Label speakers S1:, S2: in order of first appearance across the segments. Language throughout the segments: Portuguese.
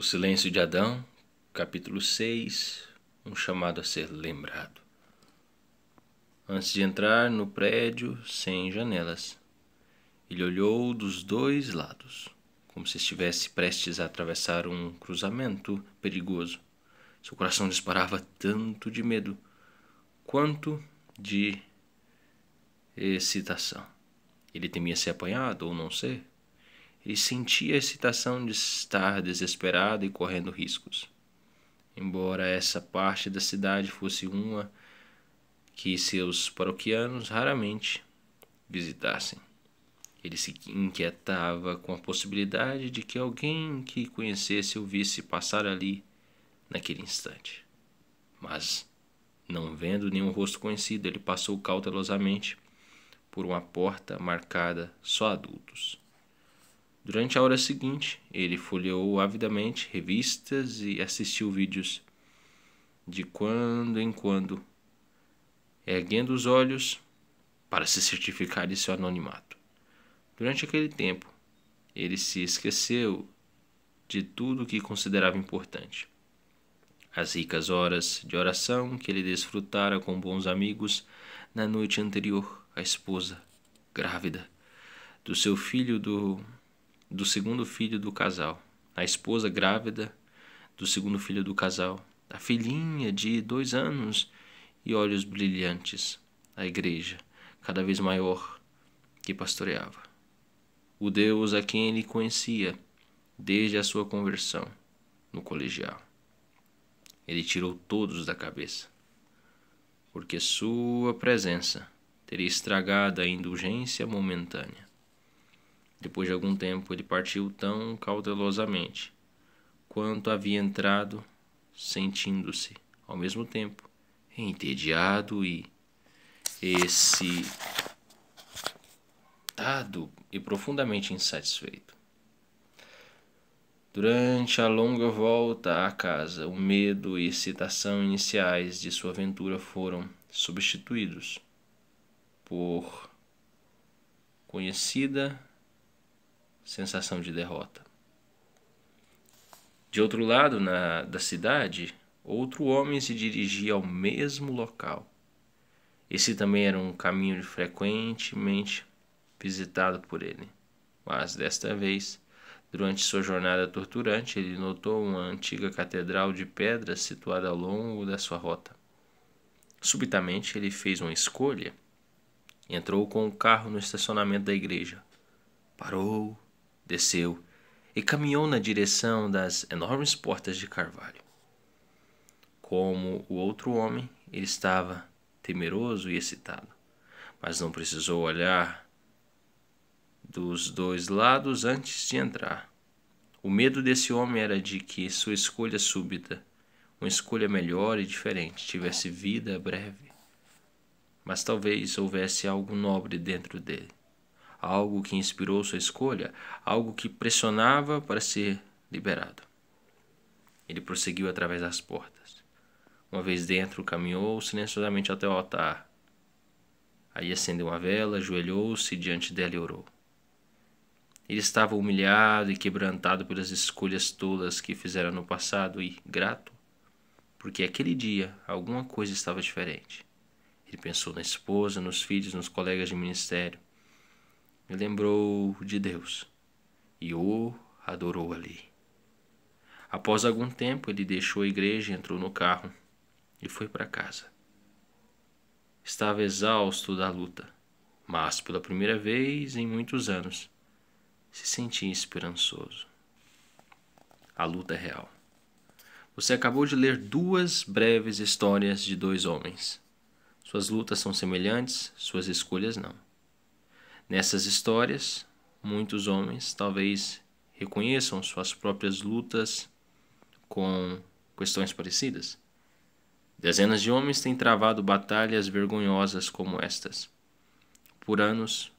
S1: O silêncio de Adão, capítulo 6, um chamado a ser lembrado. Antes de entrar no prédio sem janelas, ele olhou dos dois lados, como se estivesse prestes a atravessar um cruzamento perigoso. Seu coração disparava tanto de medo quanto de excitação. Ele temia ser apanhado ou não ser, ele sentia a excitação de estar desesperado e correndo riscos. Embora essa parte da cidade fosse uma que seus paroquianos raramente visitassem, ele se inquietava com a possibilidade de que alguém que conhecesse o visse passar ali naquele instante. Mas, não vendo nenhum rosto conhecido, ele passou cautelosamente por uma porta marcada só adultos. Durante a hora seguinte, ele folheou avidamente revistas e assistiu vídeos. De quando em quando, erguendo os olhos para se certificar de seu anonimato. Durante aquele tempo, ele se esqueceu de tudo o que considerava importante. As ricas horas de oração que ele desfrutara com bons amigos na noite anterior à esposa grávida do seu filho do do segundo filho do casal, a esposa grávida do segundo filho do casal, a filhinha de dois anos e olhos brilhantes, a igreja, cada vez maior, que pastoreava. O Deus a quem ele conhecia desde a sua conversão no colegial. Ele tirou todos da cabeça, porque sua presença teria estragado a indulgência momentânea depois de algum tempo, ele partiu tão cautelosamente quanto havia entrado, sentindo-se, ao mesmo tempo, entediado e excitado e profundamente insatisfeito. Durante a longa volta à casa, o medo e excitação iniciais de sua aventura foram substituídos por conhecida sensação de derrota. De outro lado na, da cidade, outro homem se dirigia ao mesmo local. Esse também era um caminho frequentemente visitado por ele. Mas desta vez, durante sua jornada torturante, ele notou uma antiga catedral de pedra situada ao longo da sua rota. Subitamente, ele fez uma escolha. Entrou com o carro no estacionamento da igreja. Parou, desceu e caminhou na direção das enormes portas de carvalho. Como o outro homem, ele estava temeroso e excitado, mas não precisou olhar dos dois lados antes de entrar. O medo desse homem era de que sua escolha súbita, uma escolha melhor e diferente, tivesse vida breve, mas talvez houvesse algo nobre dentro dele algo que inspirou sua escolha, algo que pressionava para ser liberado. Ele prosseguiu através das portas. Uma vez dentro, caminhou silenciosamente até o altar. Aí acendeu uma vela, ajoelhou-se diante dela e orou. Ele estava humilhado e quebrantado pelas escolhas tolas que fizera no passado e grato, porque aquele dia alguma coisa estava diferente. Ele pensou na esposa, nos filhos, nos colegas de ministério me lembrou de Deus e o adorou ali. Após algum tempo, ele deixou a igreja, entrou no carro e foi para casa. Estava exausto da luta, mas pela primeira vez em muitos anos se sentia esperançoso. A luta é real. Você acabou de ler duas breves histórias de dois homens. Suas lutas são semelhantes, suas escolhas não. Nessas histórias, muitos homens talvez reconheçam suas próprias lutas com questões parecidas. Dezenas de homens têm travado batalhas vergonhosas como estas. Por anos,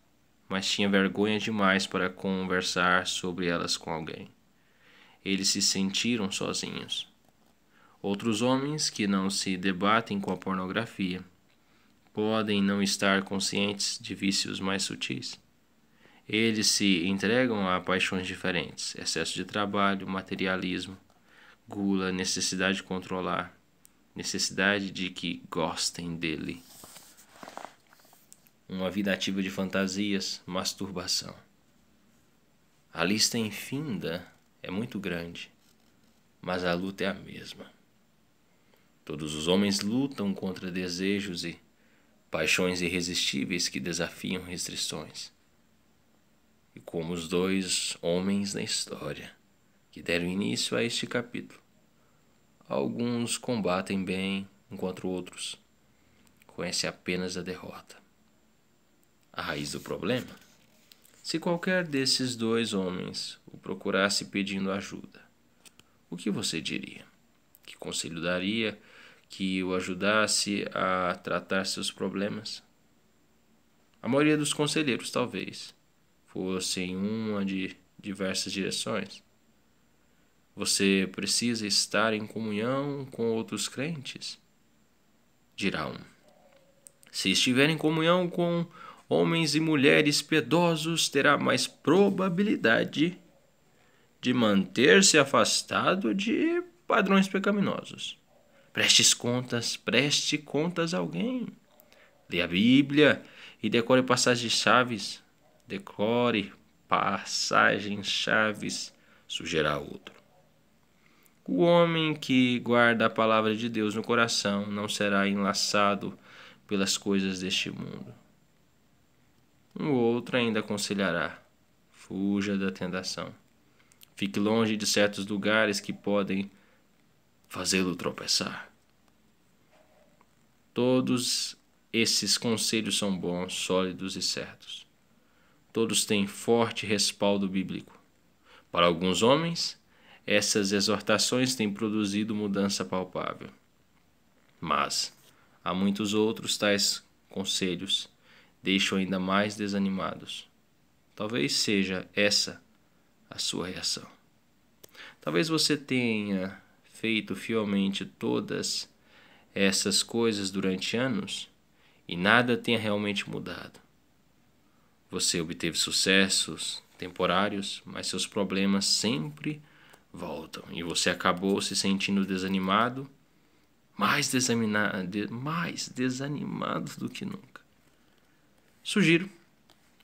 S1: mas tinha vergonha demais para conversar sobre elas com alguém. Eles se sentiram sozinhos. Outros homens que não se debatem com a pornografia podem não estar conscientes de vícios mais sutis. Eles se entregam a paixões diferentes: excesso de trabalho, materialismo, gula, necessidade de controlar, necessidade de que gostem dele. Uma vida ativa de fantasias, masturbação. A lista infinda é muito grande, mas a luta é a mesma. Todos os homens lutam contra desejos e paixões irresistíveis que desafiam restrições. E como os dois homens na história que deram início a este capítulo, alguns combatem bem enquanto outros conhecem apenas a derrota. A raiz do problema? Se qualquer desses dois homens o procurasse pedindo ajuda, o que você diria? Que conselho daria que o ajudasse a tratar seus problemas. A maioria dos conselheiros, talvez, fossem uma de diversas direções. Você precisa estar em comunhão com outros crentes, dirá um. Se estiver em comunhão com homens e mulheres piedosos, terá mais probabilidade de manter-se afastado de padrões pecaminosos. Preste contas, preste contas a alguém. Leia a Bíblia e decore passagens chaves. Decore passagens chaves, sugerirá outro. O homem que guarda a palavra de Deus no coração não será enlaçado pelas coisas deste mundo. O um outro ainda aconselhará: fuja da tentação. Fique longe de certos lugares que podem fazê-lo tropeçar. Todos esses conselhos são bons, sólidos e certos. Todos têm forte respaldo bíblico. Para alguns homens, essas exortações têm produzido mudança palpável. Mas há muitos outros tais conselhos deixam ainda mais desanimados. Talvez seja essa a sua reação. Talvez você tenha feito fielmente todas essas coisas durante anos e nada tenha realmente mudado. Você obteve sucessos temporários, mas seus problemas sempre voltam e você acabou se sentindo desanimado, mais, mais desanimado do que nunca. Sugiro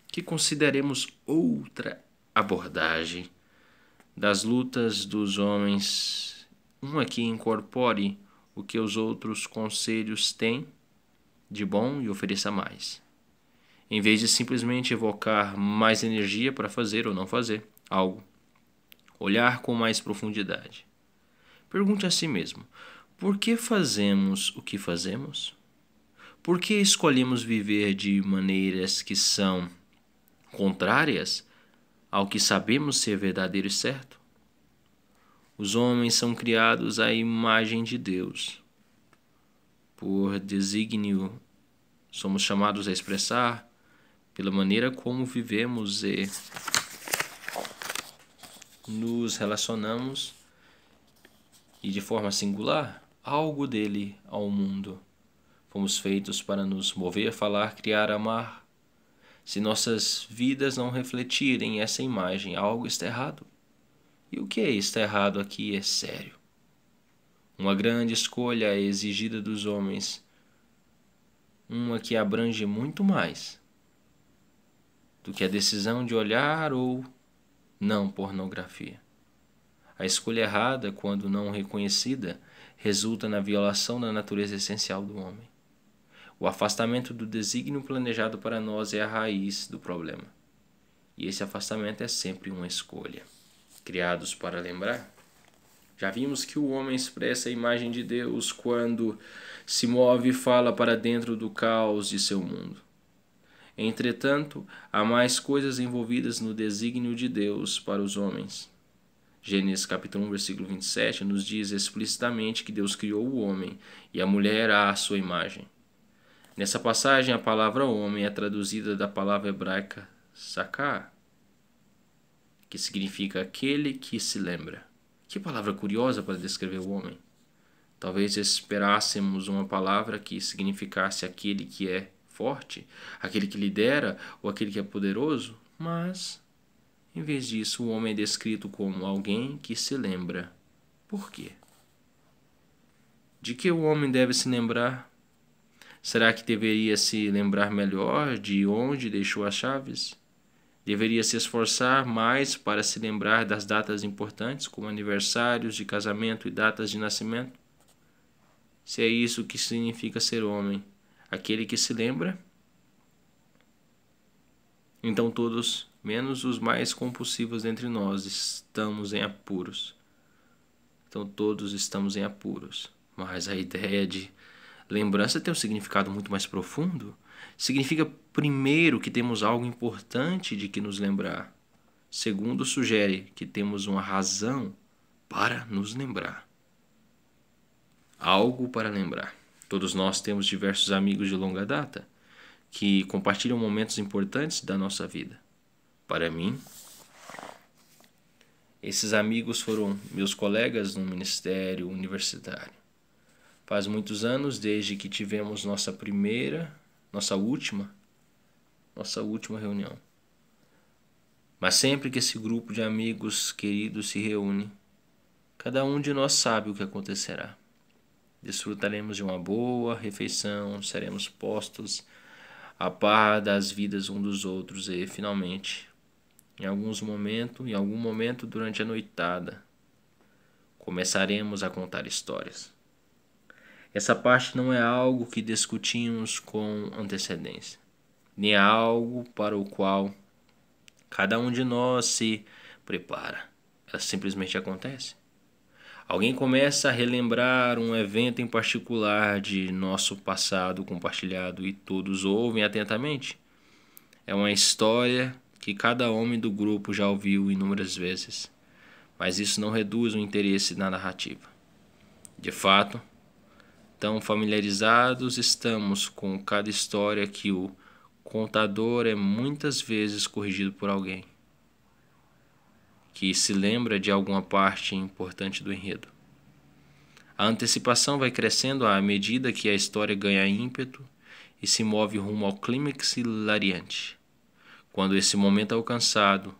S1: que consideremos outra abordagem das lutas dos homens uma que incorpore o que os outros conselhos têm de bom e ofereça mais. Em vez de simplesmente evocar mais energia para fazer ou não fazer algo, olhar com mais profundidade. Pergunte a si mesmo: por que fazemos o que fazemos? Por que escolhemos viver de maneiras que são contrárias ao que sabemos ser verdadeiro e certo? Os homens são criados à imagem de Deus. Por desígnio, somos chamados a expressar pela maneira como vivemos e nos relacionamos e de forma singular algo dele ao mundo. Fomos feitos para nos mover, falar, criar, amar. Se nossas vidas não refletirem essa imagem, algo está errado. E o que está é errado aqui é sério. Uma grande escolha é exigida dos homens, uma que abrange muito mais do que a decisão de olhar ou não pornografia. A escolha errada, quando não reconhecida, resulta na violação da natureza essencial do homem. O afastamento do desígnio planejado para nós é a raiz do problema. E esse afastamento é sempre uma escolha criados para lembrar? Já vimos que o homem expressa a imagem de Deus quando se move e fala para dentro do caos de seu mundo. Entretanto, há mais coisas envolvidas no desígnio de Deus para os homens. Gênesis capítulo 1, versículo 27 nos diz explicitamente que Deus criou o homem e a mulher à sua imagem. Nessa passagem, a palavra homem é traduzida da palavra hebraica sacar, que significa aquele que se lembra. Que palavra curiosa para descrever o homem. Talvez esperássemos uma palavra que significasse aquele que é forte, aquele que lidera ou aquele que é poderoso, mas em vez disso, o homem é descrito como alguém que se lembra. Por quê? De que o homem deve se lembrar? Será que deveria se lembrar melhor de onde deixou as chaves? Deveria se esforçar mais para se lembrar das datas importantes, como aniversários de casamento e datas de nascimento? Se é isso que significa ser homem, aquele que se lembra? Então todos, menos os mais compulsivos entre nós, estamos em apuros. Então todos estamos em apuros. Mas a ideia de lembrança tem um significado muito mais profundo significa, primeiro, que temos algo importante de que nos lembrar. Segundo, sugere que temos uma razão para nos lembrar. Algo para lembrar. Todos nós temos diversos amigos de longa data que compartilham momentos importantes da nossa vida. Para mim, esses amigos foram meus colegas no ministério universitário. Faz muitos anos desde que tivemos nossa primeira nossa última, nossa última reunião. Mas sempre que esse grupo de amigos queridos se reúne, cada um de nós sabe o que acontecerá. Desfrutaremos de uma boa refeição, seremos postos a par das vidas um dos outros e, finalmente, em alguns momentos, em algum momento durante a noitada, começaremos a contar histórias. Essa parte não é algo que discutimos com antecedência, nem é algo para o qual cada um de nós se prepara. Ela simplesmente acontece. Alguém começa a relembrar um evento em particular de nosso passado compartilhado e todos ouvem atentamente. É uma história que cada homem do grupo já ouviu inúmeras vezes, mas isso não reduz o interesse na narrativa. De fato, Tão familiarizados estamos com cada história que o contador é muitas vezes corrigido por alguém que se lembra de alguma parte importante do enredo. A antecipação vai crescendo à medida que a história ganha ímpeto e se move rumo ao clímax hilariante. Quando esse momento é alcançado,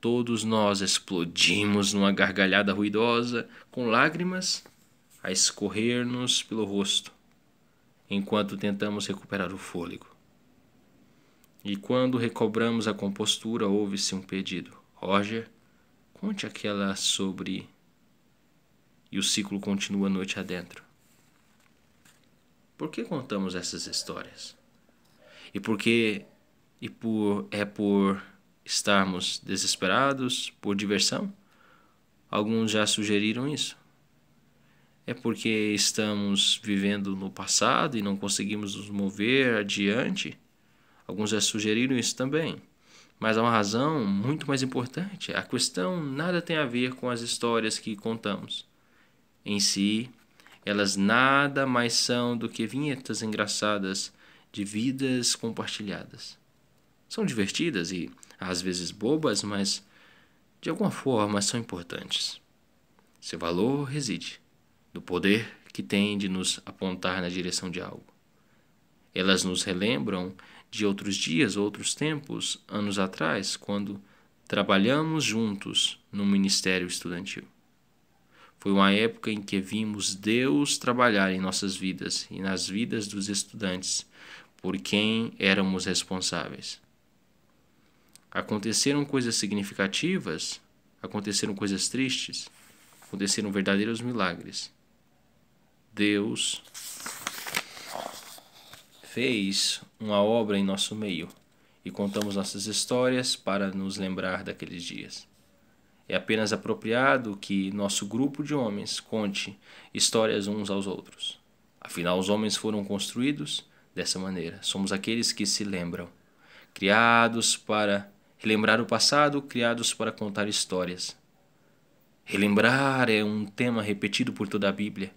S1: todos nós explodimos numa gargalhada ruidosa, com lágrimas a escorrer-nos pelo rosto, enquanto tentamos recuperar o fôlego. E quando recobramos a compostura, ouve se um pedido: Roger, conte aquela sobre. E o ciclo continua noite adentro. Por que contamos essas histórias? E por que e por é por estarmos desesperados por diversão? Alguns já sugeriram isso é porque estamos vivendo no passado e não conseguimos nos mover adiante? Alguns já sugeriram isso também. Mas há uma razão muito mais importante. A questão nada tem a ver com as histórias que contamos. Em si, elas nada mais são do que vinhetas engraçadas de vidas compartilhadas. São divertidas e às vezes bobas, mas de alguma forma são importantes. Seu valor reside do poder que tem de nos apontar na direção de algo. Elas nos relembram de outros dias, outros tempos, anos atrás, quando trabalhamos juntos no ministério estudantil. Foi uma época em que vimos Deus trabalhar em nossas vidas e nas vidas dos estudantes, por quem éramos responsáveis. Aconteceram coisas significativas, aconteceram coisas tristes, aconteceram verdadeiros milagres. Deus fez uma obra em nosso meio e contamos nossas histórias para nos lembrar daqueles dias. É apenas apropriado que nosso grupo de homens conte histórias uns aos outros. Afinal, os homens foram construídos dessa maneira. Somos aqueles que se lembram, criados para relembrar o passado, criados para contar histórias. Relembrar é um tema repetido por toda a Bíblia.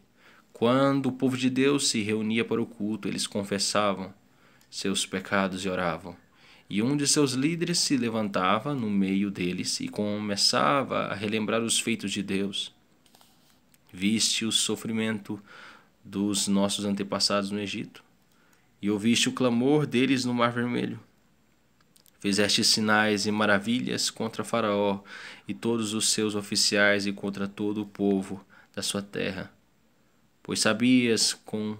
S1: Quando o povo de Deus se reunia para o culto, eles confessavam seus pecados e oravam. E um de seus líderes se levantava no meio deles e começava a relembrar os feitos de Deus. Viste o sofrimento dos nossos antepassados no Egito, e ouviste o clamor deles no Mar Vermelho. Fizeste sinais e maravilhas contra Faraó e todos os seus oficiais e contra todo o povo da sua terra pois sabias com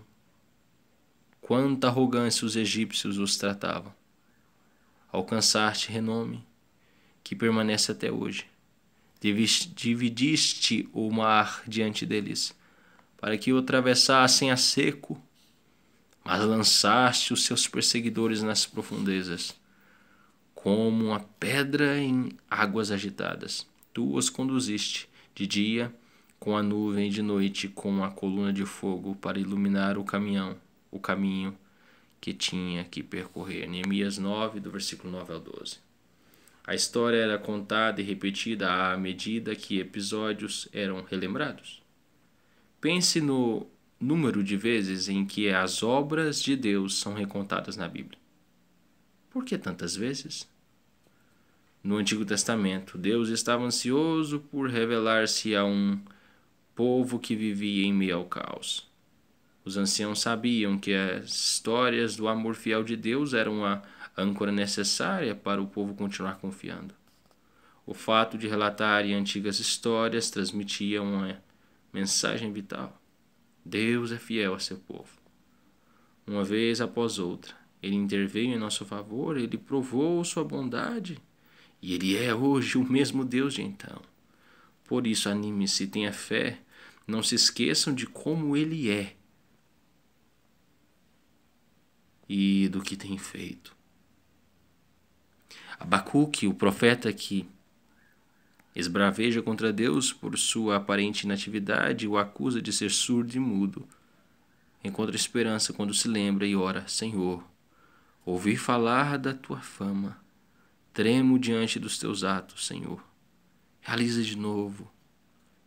S1: quanta arrogância os egípcios os tratavam. Alcançaste renome que permanece até hoje. Dividiste o mar diante deles, para que o atravessassem a seco, mas lançaste os seus perseguidores nas profundezas, como uma pedra em águas agitadas. Tu os conduziste de dia com a nuvem de noite com a coluna de fogo para iluminar o caminhão, o caminho que tinha que percorrer. Neemias 9, do versículo 9 ao 12. A história era contada e repetida à medida que episódios eram relembrados. Pense no número de vezes em que as obras de Deus são recontadas na Bíblia. Por que tantas vezes? No Antigo Testamento, Deus estava ansioso por revelar-se a um povo que vivia em meio ao caos. Os anciãos sabiam que as histórias do amor fiel de Deus eram a âncora necessária para o povo continuar confiando. O fato de relatarem antigas histórias transmitia uma mensagem vital. Deus é fiel a seu povo. Uma vez após outra, ele interveio em nosso favor, ele provou sua bondade e ele é hoje o mesmo Deus de então. Por isso, anime-se, tenha fé não se esqueçam de como ele é e do que tem feito. Abacuque, o profeta que esbraveja contra Deus por sua aparente inatividade e o acusa de ser surdo e mudo, encontra esperança quando se lembra e ora: Senhor, ouvi falar da tua fama, tremo diante dos teus atos, Senhor. Realiza de novo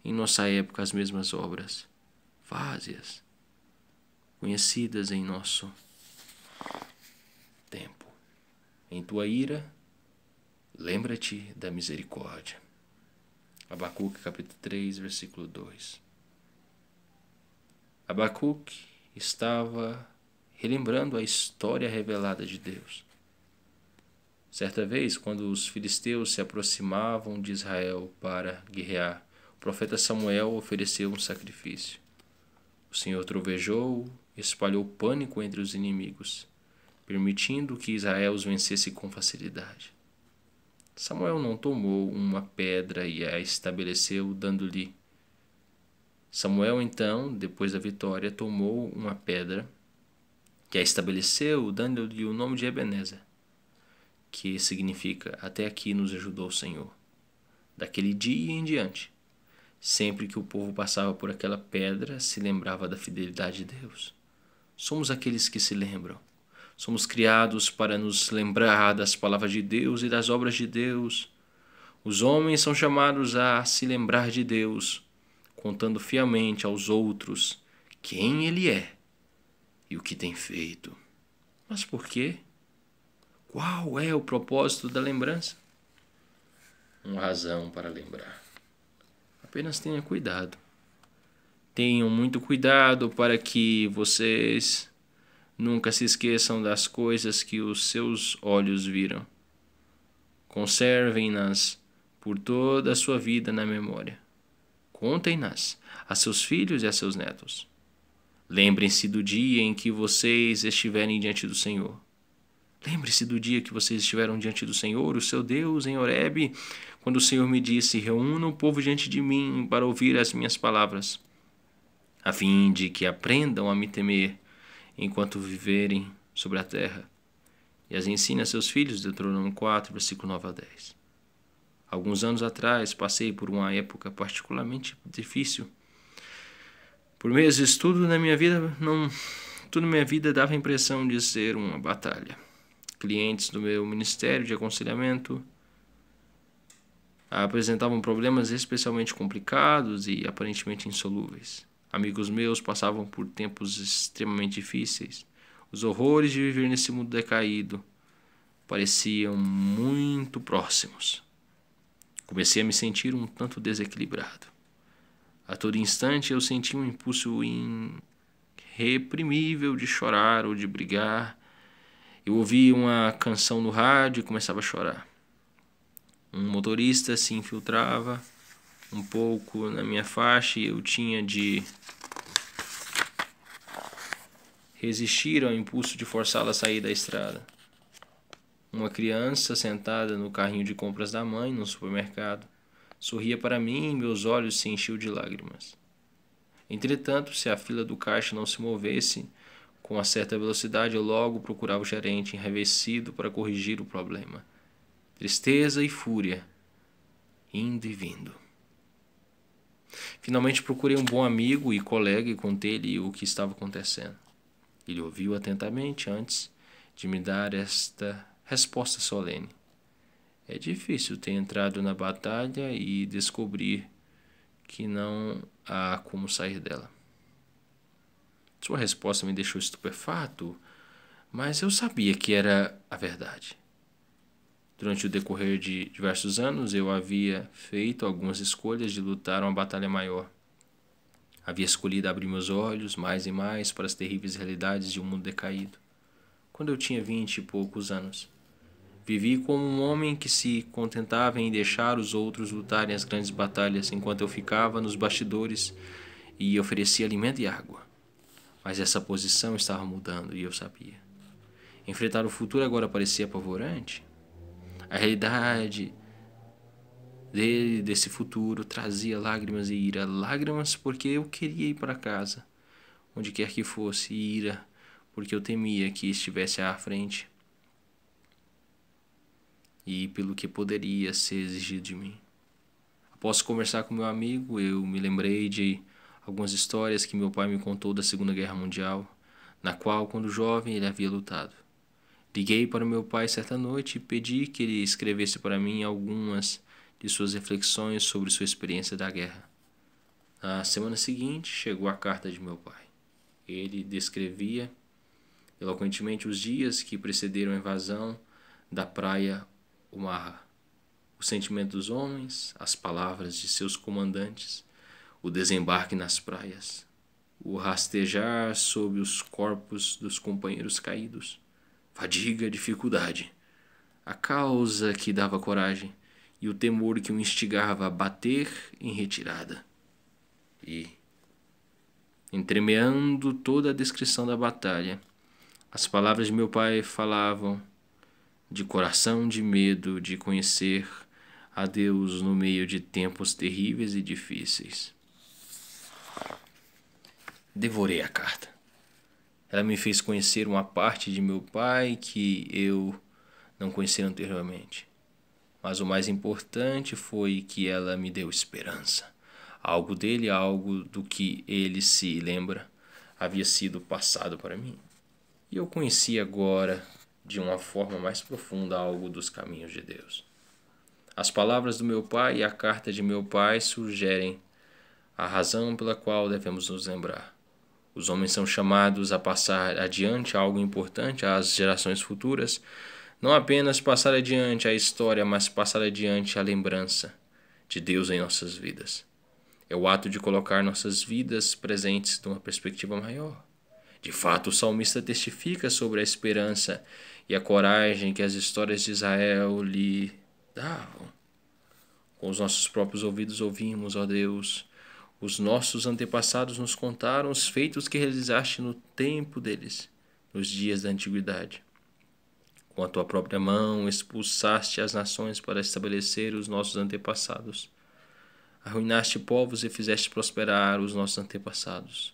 S1: em nossa época as mesmas obras, vazias, conhecidas em nosso tempo. Em tua ira, lembra-te da misericórdia. Abacuque capítulo 3, versículo 2. Abacuque estava relembrando a história revelada de Deus. Certa vez, quando os filisteus se aproximavam de Israel para guerrear, profeta Samuel ofereceu um sacrifício. O Senhor trovejou, espalhou pânico entre os inimigos, permitindo que Israel os vencesse com facilidade. Samuel não tomou uma pedra e a estabeleceu, dando-lhe. Samuel, então, depois da vitória, tomou uma pedra que a estabeleceu, dando-lhe o nome de Ebenezer, que significa Até aqui nos ajudou o Senhor. Daquele dia em diante, Sempre que o povo passava por aquela pedra, se lembrava da fidelidade de Deus. Somos aqueles que se lembram. Somos criados para nos lembrar das palavras de Deus e das obras de Deus. Os homens são chamados a se lembrar de Deus, contando fielmente aos outros quem Ele é e o que tem feito. Mas por quê? Qual é o propósito da lembrança? Uma razão para lembrar. Apenas tenha cuidado. Tenham muito cuidado para que vocês nunca se esqueçam das coisas que os seus olhos viram. Conservem-nas por toda a sua vida na memória. Contem-nas a seus filhos e a seus netos. Lembrem-se do dia em que vocês estiverem diante do Senhor Lembre-se do dia que vocês estiveram diante do Senhor, o seu Deus, em Oreb, quando o Senhor me disse: Reúna o povo diante de mim para ouvir as minhas palavras, a fim de que aprendam a me temer enquanto viverem sobre a terra. E as ensina a seus filhos, Deuteronômio 4, versículo 9 a 10. Alguns anos atrás passei por uma época particularmente difícil. Por meses, tudo na minha vida não, tudo na minha vida dava a impressão de ser uma batalha clientes do meu ministério de aconselhamento apresentavam problemas especialmente complicados e aparentemente insolúveis. Amigos meus passavam por tempos extremamente difíceis. Os horrores de viver nesse mundo decaído pareciam muito próximos. Comecei a me sentir um tanto desequilibrado. A todo instante eu sentia um impulso irreprimível de chorar ou de brigar, eu ouvia uma canção no rádio e começava a chorar. Um motorista se infiltrava um pouco na minha faixa e eu tinha de resistir ao impulso de forçá-la a sair da estrada. Uma criança sentada no carrinho de compras da mãe, num supermercado, sorria para mim e meus olhos se enchiam de lágrimas. Entretanto, se a fila do caixa não se movesse, com uma certa velocidade, eu logo procurava o gerente enraivecido para corrigir o problema. Tristeza e fúria, indo e vindo. Finalmente procurei um bom amigo e colega e contei-lhe o que estava acontecendo. Ele ouviu atentamente antes de me dar esta resposta solene. É difícil ter entrado na batalha e descobrir que não há como sair dela. Sua resposta me deixou estupefato, mas eu sabia que era a verdade. Durante o decorrer de diversos anos, eu havia feito algumas escolhas de lutar uma batalha maior. Havia escolhido abrir meus olhos mais e mais para as terríveis realidades de um mundo decaído. Quando eu tinha vinte e poucos anos, vivi como um homem que se contentava em deixar os outros lutarem as grandes batalhas enquanto eu ficava nos bastidores e oferecia alimento e água. Mas essa posição estava mudando e eu sabia. Enfrentar o futuro agora parecia apavorante. A realidade dele, desse futuro, trazia lágrimas e ira. Lágrimas porque eu queria ir para casa, onde quer que fosse, e ira porque eu temia que estivesse à frente e pelo que poderia ser exigido de mim. Após conversar com meu amigo, eu me lembrei de algumas histórias que meu pai me contou da Segunda Guerra Mundial, na qual, quando jovem, ele havia lutado. Liguei para meu pai certa noite e pedi que ele escrevesse para mim algumas de suas reflexões sobre sua experiência da guerra. Na semana seguinte, chegou a carta de meu pai. Ele descrevia eloquentemente os dias que precederam a invasão da praia Omaha, o sentimento dos homens, as palavras de seus comandantes o desembarque nas praias, o rastejar sob os corpos dos companheiros caídos, fadiga, dificuldade, a causa que dava coragem e o temor que o instigava a bater em retirada. E, entremeando toda a descrição da batalha, as palavras de meu pai falavam de coração de medo de conhecer a Deus no meio de tempos terríveis e difíceis. Devorei a carta. Ela me fez conhecer uma parte de meu pai que eu não conhecia anteriormente. Mas o mais importante foi que ela me deu esperança. Algo dele, algo do que ele se lembra, havia sido passado para mim. E eu conheci agora, de uma forma mais profunda, algo dos caminhos de Deus. As palavras do meu pai e a carta de meu pai sugerem a razão pela qual devemos nos lembrar. Os homens são chamados a passar adiante algo importante às gerações futuras, não apenas passar adiante a história, mas passar adiante a lembrança de Deus em nossas vidas. É o ato de colocar nossas vidas presentes numa perspectiva maior. De fato, o salmista testifica sobre a esperança e a coragem que as histórias de Israel lhe davam. Com os nossos próprios ouvidos ouvimos, ó Deus, os nossos antepassados nos contaram os feitos que realizaste no tempo deles, nos dias da antiguidade. Com a tua própria mão expulsaste as nações para estabelecer os nossos antepassados. Arruinaste povos e fizeste prosperar os nossos antepassados.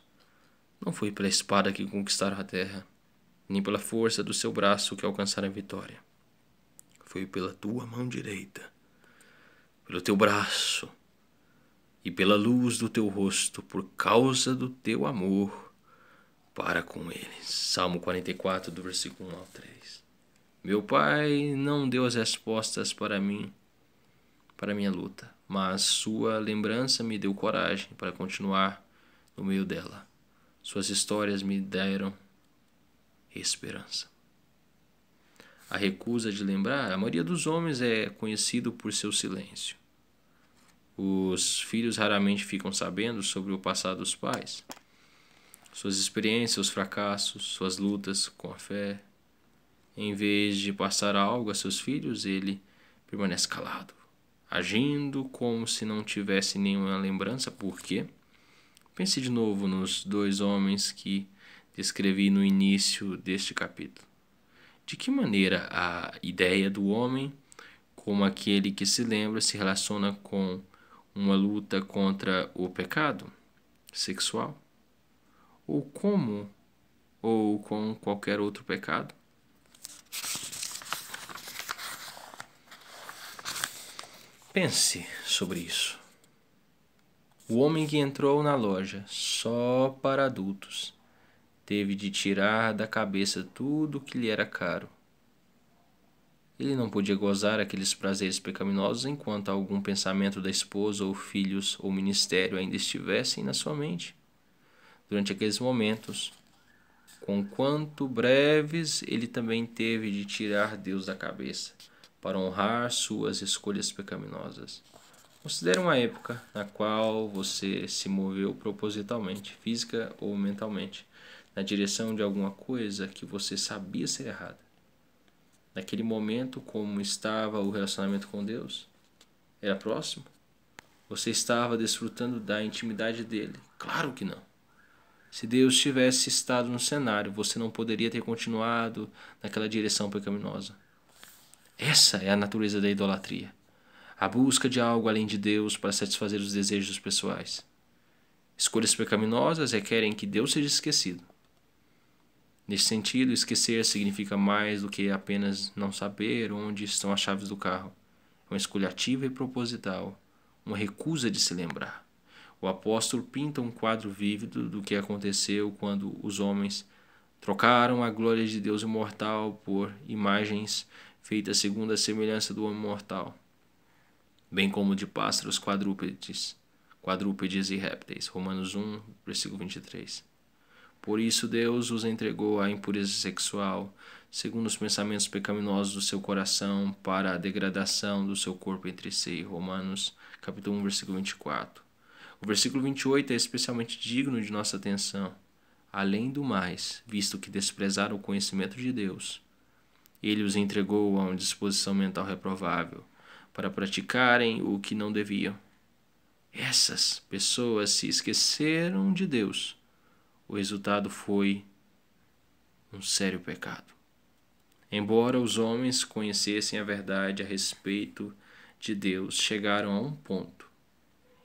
S1: Não foi pela espada que conquistaram a terra, nem pela força do seu braço que alcançaram a vitória. Foi pela tua mão direita, pelo teu braço e pela luz do teu rosto, por causa do teu amor para com eles. Salmo 44, do versículo 1 ao 3. Meu pai não deu as respostas para mim, para minha luta, mas sua lembrança me deu coragem para continuar no meio dela. Suas histórias me deram esperança. A recusa de lembrar, a maioria dos homens é conhecido por seu silêncio. Os filhos raramente ficam sabendo sobre o passado dos pais, suas experiências, seus fracassos, suas lutas com a fé. Em vez de passar algo a seus filhos, ele permanece calado, agindo como se não tivesse nenhuma lembrança. Por quê? Pense de novo nos dois homens que descrevi no início deste capítulo. De que maneira a ideia do homem, como aquele que se lembra, se relaciona com uma luta contra o pecado sexual, ou como ou com qualquer outro pecado. Pense sobre isso. O homem que entrou na loja só para adultos teve de tirar da cabeça tudo que lhe era caro ele não podia gozar aqueles prazeres pecaminosos enquanto algum pensamento da esposa ou filhos ou ministério ainda estivessem na sua mente. Durante aqueles momentos, com quanto breves, ele também teve de tirar Deus da cabeça para honrar suas escolhas pecaminosas. Considere uma época na qual você se moveu propositalmente, física ou mentalmente, na direção de alguma coisa que você sabia ser errada naquele momento como estava o relacionamento com Deus? Era próximo? Você estava desfrutando da intimidade dele? Claro que não. Se Deus tivesse estado no cenário, você não poderia ter continuado naquela direção pecaminosa. Essa é a natureza da idolatria a busca de algo além de Deus para satisfazer os desejos pessoais. Escolhas pecaminosas requerem que Deus seja esquecido Nesse sentido, esquecer significa mais do que apenas não saber onde estão as chaves do carro. É uma escolha ativa e proposital, uma recusa de se lembrar. O apóstolo pinta um quadro vívido do que aconteceu quando os homens trocaram a glória de Deus imortal por imagens feitas segundo a semelhança do homem mortal, bem como de pássaros quadrúpedes, quadrúpedes e répteis. Romanos 1, versículo 23. Por isso Deus os entregou à impureza sexual, segundo os pensamentos pecaminosos do seu coração, para a degradação do seu corpo entre si. Romanos, capítulo 1, versículo 24. O versículo 28 é especialmente digno de nossa atenção. Além do mais, visto que desprezaram o conhecimento de Deus, ele os entregou a uma disposição mental reprovável, para praticarem o que não deviam. Essas pessoas se esqueceram de Deus o resultado foi um sério pecado. Embora os homens conhecessem a verdade a respeito de Deus, chegaram a um ponto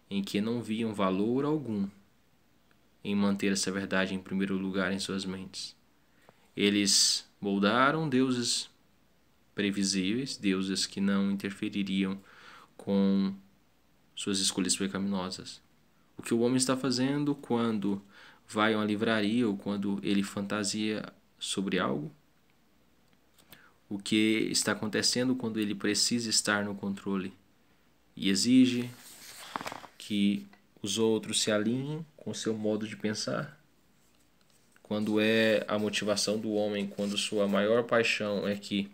S1: em que não viam valor algum em manter essa verdade em primeiro lugar em suas mentes. Eles moldaram deuses previsíveis, deuses que não interfeririam com suas escolhas pecaminosas. O que o homem está fazendo quando vai a uma livraria ou quando ele fantasia sobre algo? O que está acontecendo quando ele precisa estar no controle e exige que os outros se alinhem com seu modo de pensar? Quando é a motivação do homem, quando sua maior paixão é que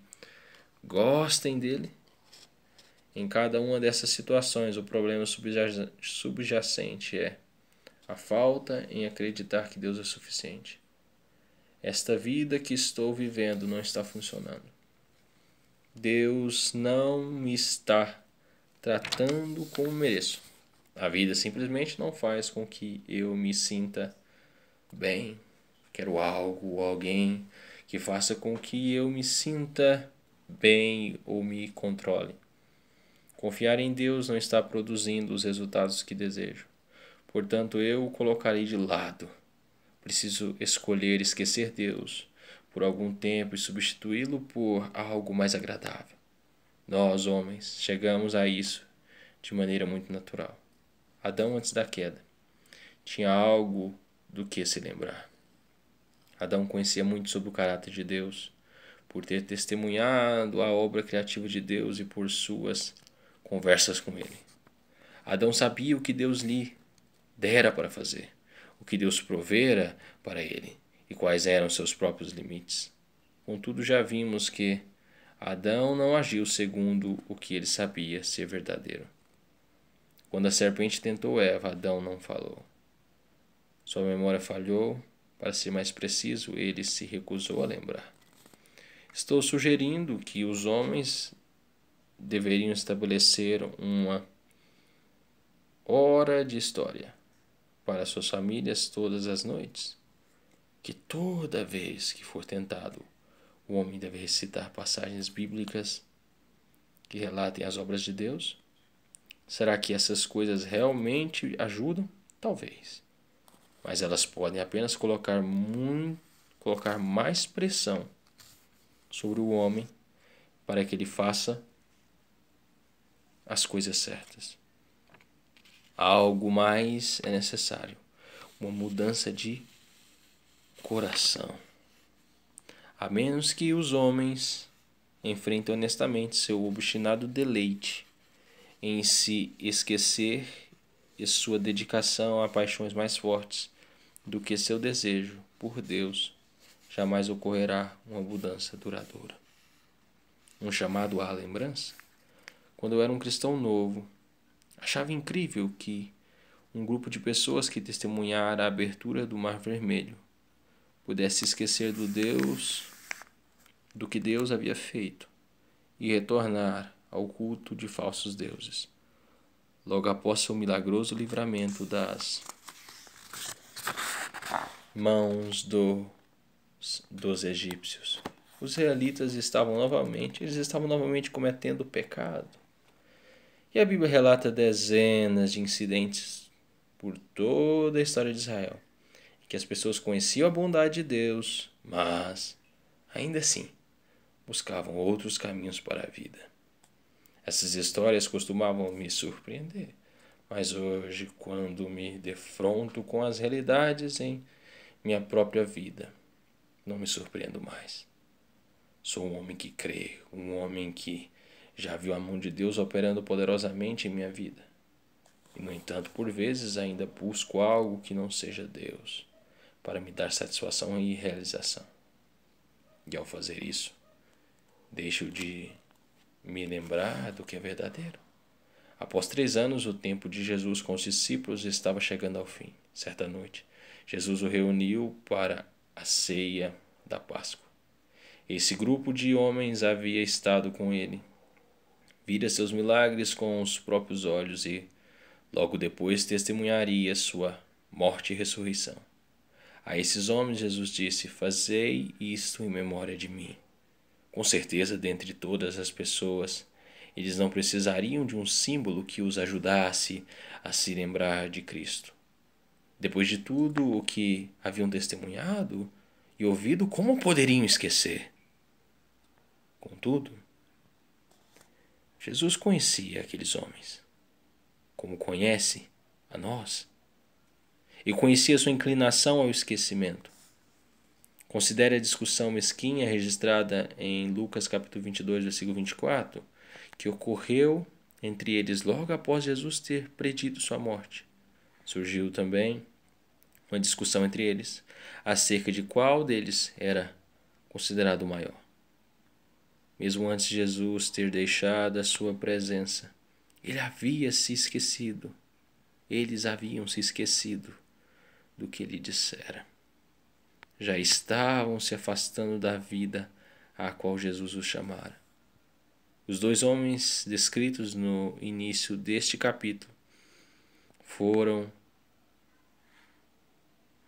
S1: gostem dele? Em cada uma dessas situações, o problema subjacente é a falta em acreditar que Deus é suficiente. Esta vida que estou vivendo não está funcionando. Deus não me está tratando como mereço. A vida simplesmente não faz com que eu me sinta bem. Quero algo, alguém que faça com que eu me sinta bem ou me controle. Confiar em Deus não está produzindo os resultados que desejo. Portanto, eu o colocarei de lado. Preciso escolher esquecer Deus por algum tempo e substituí-lo por algo mais agradável. Nós, homens, chegamos a isso de maneira muito natural. Adão, antes da queda, tinha algo do que se lembrar. Adão conhecia muito sobre o caráter de Deus, por ter testemunhado a obra criativa de Deus e por suas conversas com ele. Adão sabia o que Deus lhe dera para fazer, o que Deus provera para ele e quais eram seus próprios limites. Contudo, já vimos que Adão não agiu segundo o que ele sabia ser verdadeiro. Quando a serpente tentou Eva, Adão não falou. Sua memória falhou, para ser mais preciso, ele se recusou a lembrar. Estou sugerindo que os homens deveriam estabelecer uma hora de história para suas famílias todas as noites, que toda vez que for tentado, o homem deve recitar passagens bíblicas que relatem as obras de Deus? Será que essas coisas realmente ajudam? Talvez. Mas elas podem apenas colocar, muito, colocar mais pressão sobre o homem para que ele faça as coisas certas. Algo mais é necessário. Uma mudança de coração. A menos que os homens enfrentem honestamente seu obstinado deleite em se esquecer e sua dedicação a paixões mais fortes do que seu desejo por Deus, jamais ocorrerá uma mudança duradoura. Um chamado à lembrança? quando eu era um cristão novo. Achava incrível que um grupo de pessoas que testemunhara a abertura do Mar Vermelho pudesse esquecer do Deus do que Deus havia feito e retornar ao culto de falsos deuses. Logo após seu milagroso livramento das mãos do, dos egípcios, os israelitas estavam novamente, eles estavam novamente cometendo pecado e a Bíblia relata dezenas de incidentes por toda a história de Israel, em que as pessoas conheciam a bondade de Deus, mas, ainda assim, buscavam outros caminhos para a vida. Essas histórias costumavam me surpreender, mas hoje, quando me defronto com as realidades em minha própria vida, não me surpreendo mais. Sou um homem que crê, um homem que já viu a mão de Deus operando poderosamente em minha vida. E, no entanto, por vezes ainda busco algo que não seja Deus, para me dar satisfação e realização. E ao fazer isso, deixo de me lembrar do que é verdadeiro. Após três anos, o tempo de Jesus com os discípulos estava chegando ao fim. Certa noite, Jesus o reuniu para a ceia da Páscoa. Esse grupo de homens havia estado com ele vira seus milagres com os próprios olhos e, logo depois, testemunharia sua morte e ressurreição. A esses homens Jesus disse: Fazei isto em memória de mim. Com certeza, dentre todas as pessoas, eles não precisariam de um símbolo que os ajudasse a se lembrar de Cristo. Depois de tudo o que haviam testemunhado e ouvido, como poderiam esquecer? Contudo, Jesus conhecia aqueles homens, como conhece a nós, e conhecia sua inclinação ao esquecimento. Considere a discussão mesquinha registrada em Lucas capítulo 22, versículo 24, que ocorreu entre eles logo após Jesus ter predito sua morte. Surgiu também uma discussão entre eles acerca de qual deles era considerado o maior mesmo antes de Jesus ter deixado a sua presença. Ele havia se esquecido, eles haviam se esquecido do que lhe dissera. Já estavam se afastando da vida a qual Jesus os chamara. Os dois homens descritos no início deste capítulo foram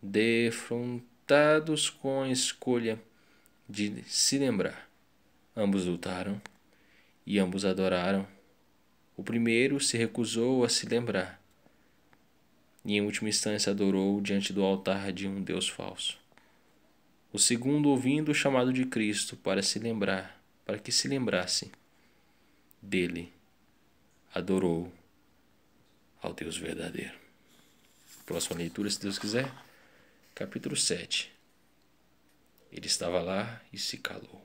S1: defrontados com a escolha de se lembrar Ambos lutaram e ambos adoraram. O primeiro se recusou a se lembrar e, em última instância, adorou diante do altar de um Deus falso. O segundo, ouvindo o chamado de Cristo para se lembrar, para que se lembrasse dele, adorou ao Deus verdadeiro. Próxima leitura, se Deus quiser, capítulo 7. Ele estava lá e se calou.